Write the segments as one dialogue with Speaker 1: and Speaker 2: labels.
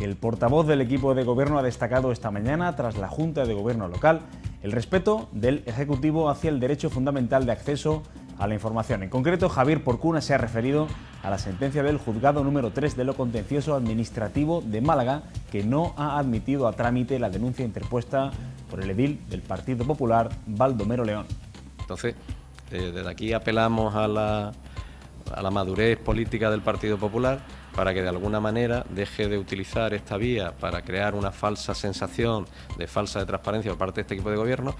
Speaker 1: El portavoz del equipo de gobierno ha destacado esta mañana, tras la Junta de Gobierno local, el respeto del Ejecutivo hacia el derecho fundamental de acceso a la información. En concreto, Javier Porcuna se ha referido a la sentencia del juzgado número 3 de lo contencioso administrativo de Málaga, que no ha admitido a trámite la denuncia interpuesta por el edil del Partido Popular, Baldomero León.
Speaker 2: Entonces, eh, desde aquí apelamos a la a la madurez política del Partido Popular para que de alguna manera deje de utilizar esta vía para crear una falsa sensación de falsa de transparencia por parte de este equipo de gobierno.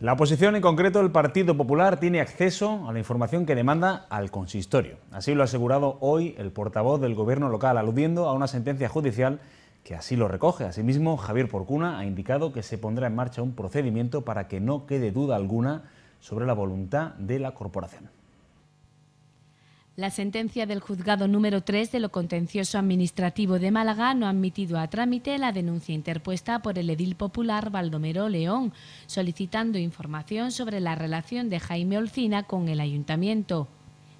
Speaker 1: La oposición, en concreto el Partido Popular, tiene acceso a la información que demanda al consistorio. Así lo ha asegurado hoy el portavoz del gobierno local, aludiendo a una sentencia judicial que así lo recoge. Asimismo, Javier Porcuna ha indicado que se pondrá en marcha un procedimiento para que no quede duda alguna sobre la voluntad de la corporación.
Speaker 3: La sentencia del juzgado número 3 de lo contencioso administrativo de Málaga no ha admitido a trámite la denuncia interpuesta por el edil popular Baldomero León, solicitando información sobre la relación de Jaime Olcina con el ayuntamiento.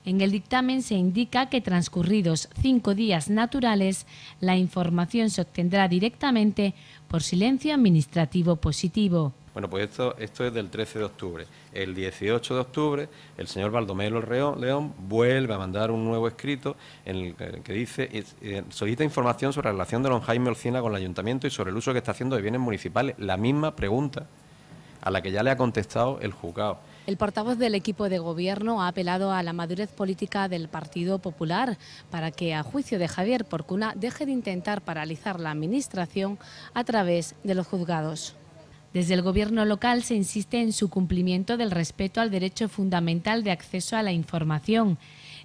Speaker 3: En el dictamen se indica que transcurridos cinco días naturales, la información se obtendrá directamente por silencio administrativo positivo.
Speaker 2: Bueno, pues esto, es del 13 de octubre. El 18 de octubre, el señor Baldomero León vuelve a mandar un nuevo escrito en el que dice, eh, solicita información sobre la relación de don Jaime Olcina con el ayuntamiento y sobre el uso que está haciendo de bienes municipales. La misma pregunta a la que ya le ha contestado el juzgado.
Speaker 3: El portavoz del equipo de gobierno ha apelado a la madurez política del Partido Popular para que, a juicio de Javier Porcuna, deje de intentar paralizar la administración a través de los juzgados. Desde el gobierno local se insiste en su cumplimiento del respeto al derecho fundamental de acceso a la información.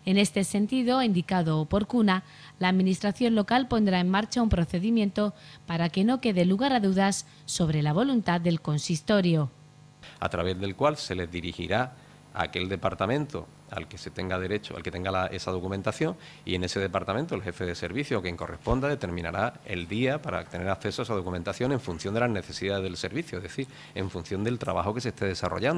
Speaker 3: En este sentido, indicado por CUNA, la Administración local pondrá en marcha un procedimiento para que no quede lugar a dudas sobre la voluntad del consistorio.
Speaker 2: A través del cual se les dirigirá a aquel departamento al que se tenga derecho, al que tenga esa documentación y en ese departamento el jefe de servicio o quien corresponda determinará el día para tener acceso a esa documentación en función de las necesidades del servicio, es decir, en función del trabajo que se esté desarrollando.